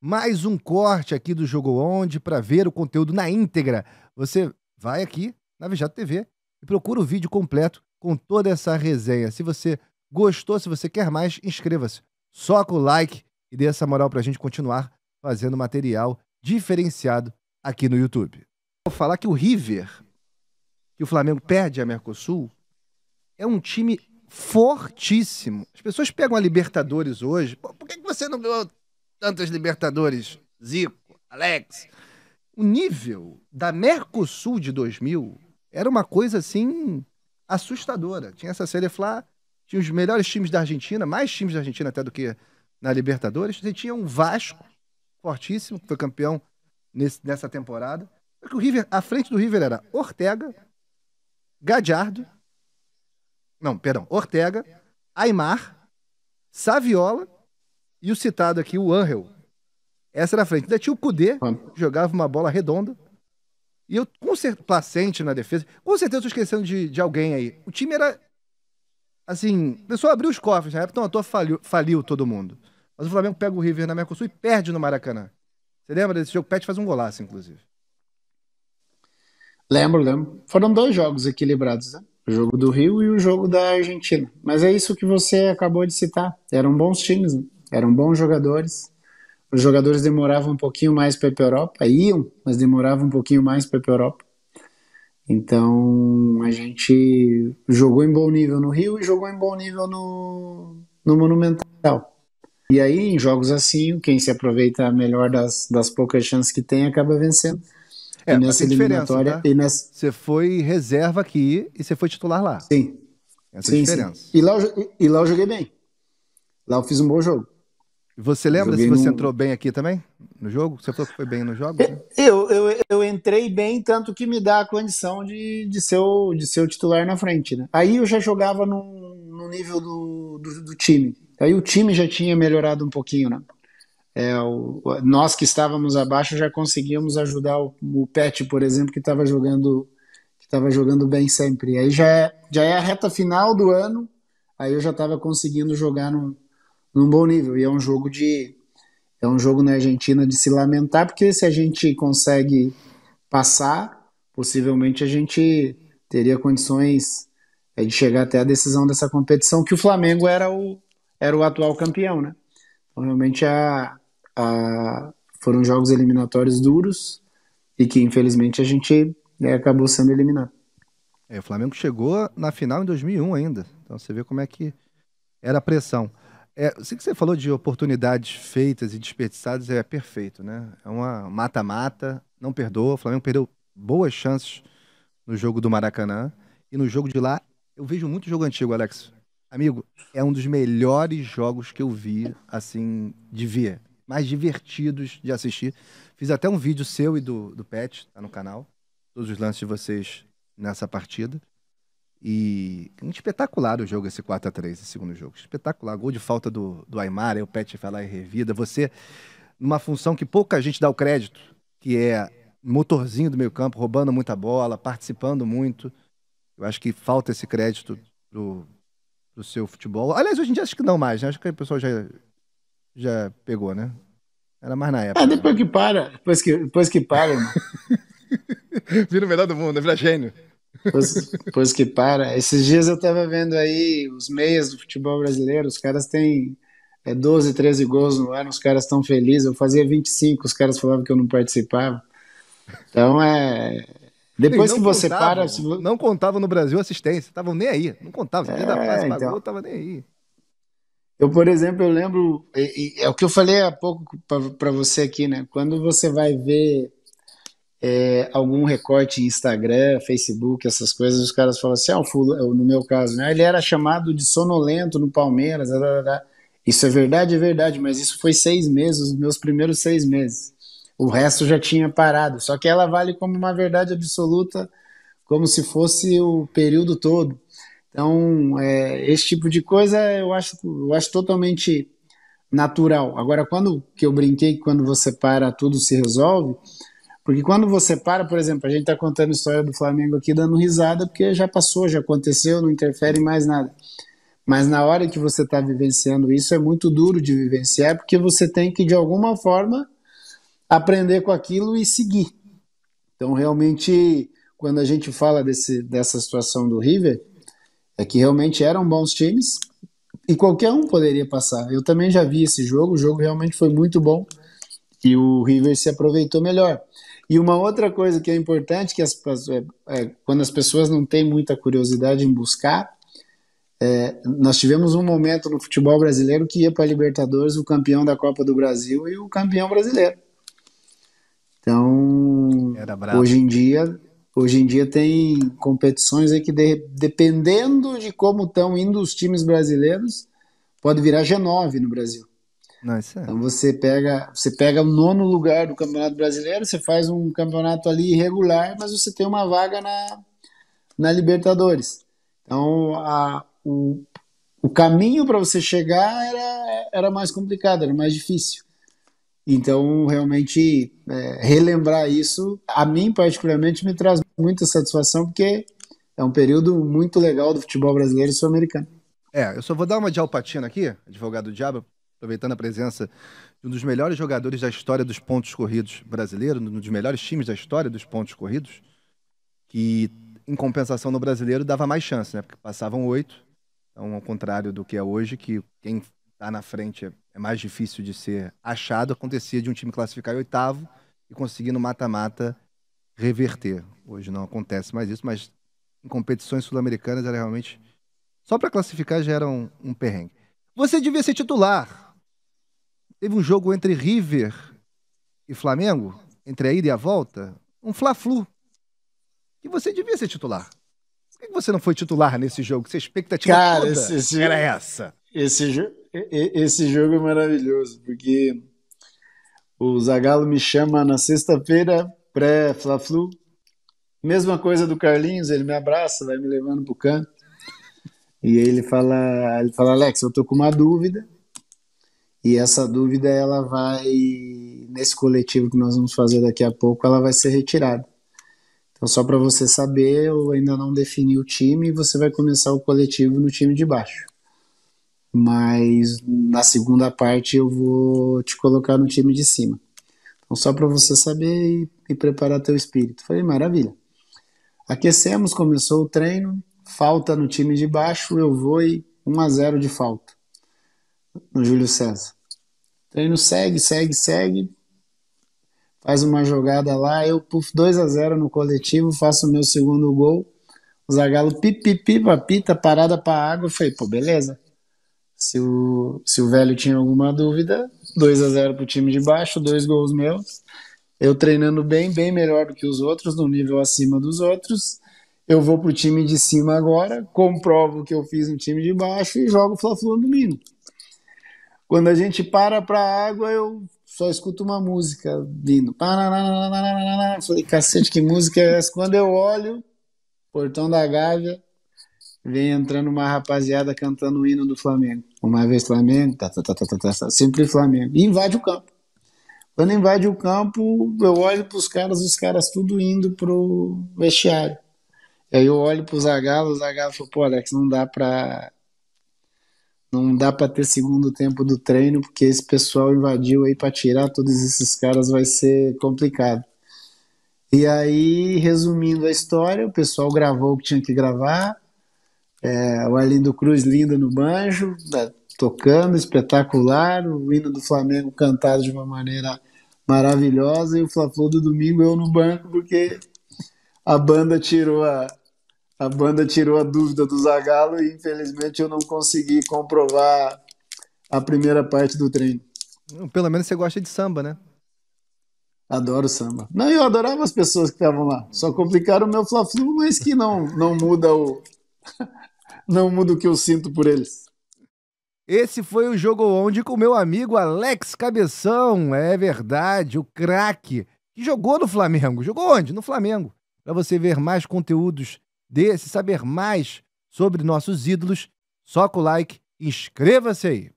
mais um corte aqui do Jogo Onde para ver o conteúdo na íntegra. Você vai aqui na Vijato TV e procura o vídeo completo com toda essa resenha. Se você gostou, se você quer mais, inscreva-se. Soca o like e dê essa moral para a gente continuar fazendo material diferenciado aqui no YouTube. Vou falar que o River, que o Flamengo perde a Mercosul, é um time fortíssimo. As pessoas pegam a Libertadores hoje. Por que você não tantas Libertadores, Zico, Alex. O nível da Mercosul de 2000 era uma coisa assim assustadora. Tinha essa série tinha os melhores times da Argentina, mais times da Argentina até do que na Libertadores. Você tinha um Vasco fortíssimo, que foi campeão nesse, nessa temporada. Porque o River, à frente do River era Ortega, Gadiardo, não, perdão, Ortega, Aymar, Saviola e o citado aqui, o Angel. Essa a frente. Ainda tinha o Kudê, ah. jogava uma bola redonda. E eu, com certeza, placente na defesa. Com certeza eu estou esquecendo de, de alguém aí. O time era. Assim, o pessoal abriu os cofres na né? época, então à toa faliu, faliu todo mundo. Mas o Flamengo pega o River na Mercosul e perde no Maracanã. Você lembra desse jogo? O Pet faz um golaço, inclusive. Lembro, lembro. Foram dois jogos equilibrados, né? O jogo do Rio e o jogo da Argentina. Mas é isso que você acabou de citar. Eram bons times, né? eram bons jogadores. Os jogadores demoravam um pouquinho mais para a Europa, iam, mas demoravam um pouquinho mais para a Europa. Então a gente jogou em bom nível no Rio e jogou em bom nível no, no Monumental. E aí, em jogos assim, quem se aproveita melhor das, das poucas chances que tem acaba vencendo. É, e nessa eliminatória. Tá? E nessa... Você foi reserva aqui e você foi titular lá. Sim. Essa sim, é a diferença. Sim. E, lá eu, e lá eu joguei bem. Lá eu fiz um bom jogo. Você lembra se você no... entrou bem aqui também no jogo? Você falou que foi bem no jogo? Né? Eu, eu, eu entrei bem, tanto que me dá a condição de, de, ser, o, de ser o titular na frente. Né? Aí eu já jogava no, no nível do, do, do time. Aí o time já tinha melhorado um pouquinho. Né? É, o, nós que estávamos abaixo já conseguíamos ajudar o, o Pet, por exemplo, que estava jogando que estava jogando bem sempre. Aí já é, já é a reta final do ano, aí eu já estava conseguindo jogar no num bom nível. E é um jogo de. É um jogo na Argentina de se lamentar, porque se a gente consegue passar, possivelmente a gente teria condições é, de chegar até a decisão dessa competição, que o Flamengo era o, era o atual campeão, né? Então, realmente a, a, foram jogos eliminatórios duros e que, infelizmente, a gente é, acabou sendo eliminado. É, o Flamengo chegou na final em 2001 ainda, então você vê como é que era a pressão. É, assim que você falou de oportunidades feitas e desperdiçadas é perfeito, né? É uma mata-mata, não perdoa. O Flamengo perdeu boas chances no jogo do Maracanã e no jogo de lá. Eu vejo muito jogo antigo, Alex. Amigo, é um dos melhores jogos que eu vi, assim, de ver. Mais divertidos de assistir. Fiz até um vídeo seu e do, do Pet, tá no canal. Todos os lances de vocês nessa partida. E espetacular o jogo, esse 4 x 3 esse segundo jogo. Espetacular. Gol de falta do, do Aymar, aí o Pet vai lá e revida. Você, numa função que pouca gente dá o crédito, que é motorzinho do meio campo, roubando muita bola, participando muito. Eu acho que falta esse crédito do do seu futebol. Aliás, hoje em dia acho que não mais, né? Acho que o pessoal já, já pegou, né? Era mais na época. Ah, depois né? que para. Depois que, depois que para, Vira o melhor do mundo, vira gênio. Pois, pois que para. Esses dias eu estava vendo aí os meias do futebol brasileiro, os caras têm é 12, 13 gols no ano, os caras estão felizes. Eu fazia 25, os caras falavam que eu não participava. Então é. Depois que você para. Se... Não contava no Brasil assistência, estavam nem aí. Não contava É, então... gol, tava nem aí. Eu, por exemplo, eu lembro. E, e, é o que eu falei há pouco para você aqui, né? Quando você vai ver é, algum recorte em Instagram, Facebook, essas coisas, os caras falam assim, ah, fula, é no meu caso, né? ele era chamado de sonolento no Palmeiras, blá, blá, blá. isso é verdade, é verdade, mas isso foi seis meses, os meus primeiros seis meses. O resto já tinha parado, só que ela vale como uma verdade absoluta, como se fosse o período todo. Então, é, esse tipo de coisa eu acho, eu acho totalmente natural. Agora, quando que eu brinquei, quando você para, tudo se resolve porque quando você para, por exemplo, a gente está contando a história do Flamengo aqui dando risada, porque já passou, já aconteceu, não interfere em mais nada. Mas na hora que você está vivenciando isso, é muito duro de vivenciar, porque você tem que, de alguma forma, aprender com aquilo e seguir. Então, realmente, quando a gente fala desse, dessa situação do River, é que realmente eram bons times e qualquer um poderia passar. Eu também já vi esse jogo, o jogo realmente foi muito bom e o River se aproveitou melhor. E uma outra coisa que é importante, que as, é, é, quando as pessoas não têm muita curiosidade em buscar, é, nós tivemos um momento no futebol brasileiro que ia para a Libertadores o campeão da Copa do Brasil e o campeão brasileiro. Então, hoje em dia, hoje em dia tem competições aí que de, dependendo de como estão indo os times brasileiros, pode virar G9 no Brasil. Não, isso é... Então você pega, você pega o nono lugar do Campeonato Brasileiro, você faz um campeonato ali irregular, mas você tem uma vaga na, na Libertadores. Então a, o, o caminho para você chegar era, era mais complicado, era mais difícil. Então, realmente, é, relembrar isso, a mim particularmente, me traz muita satisfação, porque é um período muito legal do futebol brasileiro e sul-americano. É, eu só vou dar uma de Alpatina aqui, advogado do diabo, aproveitando a presença de um dos melhores jogadores da história dos pontos corridos brasileiro, um dos melhores times da história dos pontos corridos, que em compensação no brasileiro dava mais chance, né? Porque passavam oito, então ao contrário do que é hoje, que quem está na frente é, é mais difícil de ser achado, acontecia de um time classificar em oitavo e conseguir no mata-mata reverter. Hoje não acontece mais isso, mas em competições sul-americanas era realmente. Só para classificar já era um, um perrengue. Você devia ser titular, Teve um jogo entre River e Flamengo, entre a ida e a volta, um Fla-Flu, que você devia ser titular. Por que você não foi titular nesse jogo? Que a é expectativa Cara, esse, esse, era essa? Esse, esse jogo é maravilhoso, porque o Zagallo me chama na sexta-feira pré-Fla-Flu. Mesma coisa do Carlinhos, ele me abraça, vai me levando pro canto. E ele fala, ele fala, Alex, eu tô com uma dúvida. E essa dúvida, ela vai, nesse coletivo que nós vamos fazer daqui a pouco, ela vai ser retirada. Então, só para você saber, eu ainda não defini o time e você vai começar o coletivo no time de baixo. Mas na segunda parte eu vou te colocar no time de cima. Então, só para você saber e, e, preparar teu espírito. Falei, maravilha. Aquecemos, começou o treino, falta no time de baixo, eu vou e 1 a 0 de falta no Júlio César. Treino segue, segue, segue. Faz uma jogada lá, eu puf 2 a 0 no coletivo, faço o meu segundo gol. O Zagalo pipipipa, pita, parada para água. Eu falei, pô, beleza. Se o, se o velho tinha alguma dúvida, 2 a 0 pro time de baixo, dois gols meus. Eu treinando bem, bem melhor do que os outros, no nível acima dos outros. Eu vou pro time de cima agora, comprovo que eu fiz no time de baixo e jogo o Fla-Flu no domingo. Quando a gente para para a água, eu só escuto uma música vindo. Falei, cacete, que música é essa? Quando eu olho, portão da Gávea, vem entrando uma rapaziada cantando o hino do Flamengo. Uma vez Flamengo, tá, tá, tá, tá, tá, tá, sempre Flamengo. E invade o campo. Quando invade o campo, eu olho para os caras, os caras tudo indo pro vestiário. E aí eu olho pro agalos, os agalos falam pô, Alex, não dá para não dá para ter segundo tempo do treino, porque esse pessoal invadiu aí para tirar todos esses caras vai ser complicado. E aí, resumindo a história, o pessoal gravou o que tinha que gravar. É, o Arlindo Cruz lindo no banjo, né, tocando, espetacular. O hino do Flamengo cantado de uma maneira maravilhosa. E o Fla-Flu do domingo eu no banco, porque a banda tirou a, a banda tirou a dúvida do Zagalo e infelizmente eu não consegui comprovar a primeira parte do treino. Pelo menos você gosta de samba, né? Adoro samba. Não, eu adorava as pessoas que estavam lá. Só complicaram o meu fla mas que não, não muda o não muda o que eu sinto por eles. Esse foi o jogo onde com meu amigo Alex Cabeção, é verdade, o craque que jogou no Flamengo. Jogou onde? No Flamengo. Para você ver mais conteúdos desse saber mais sobre nossos ídolos, soca o like, inscreva-se aí!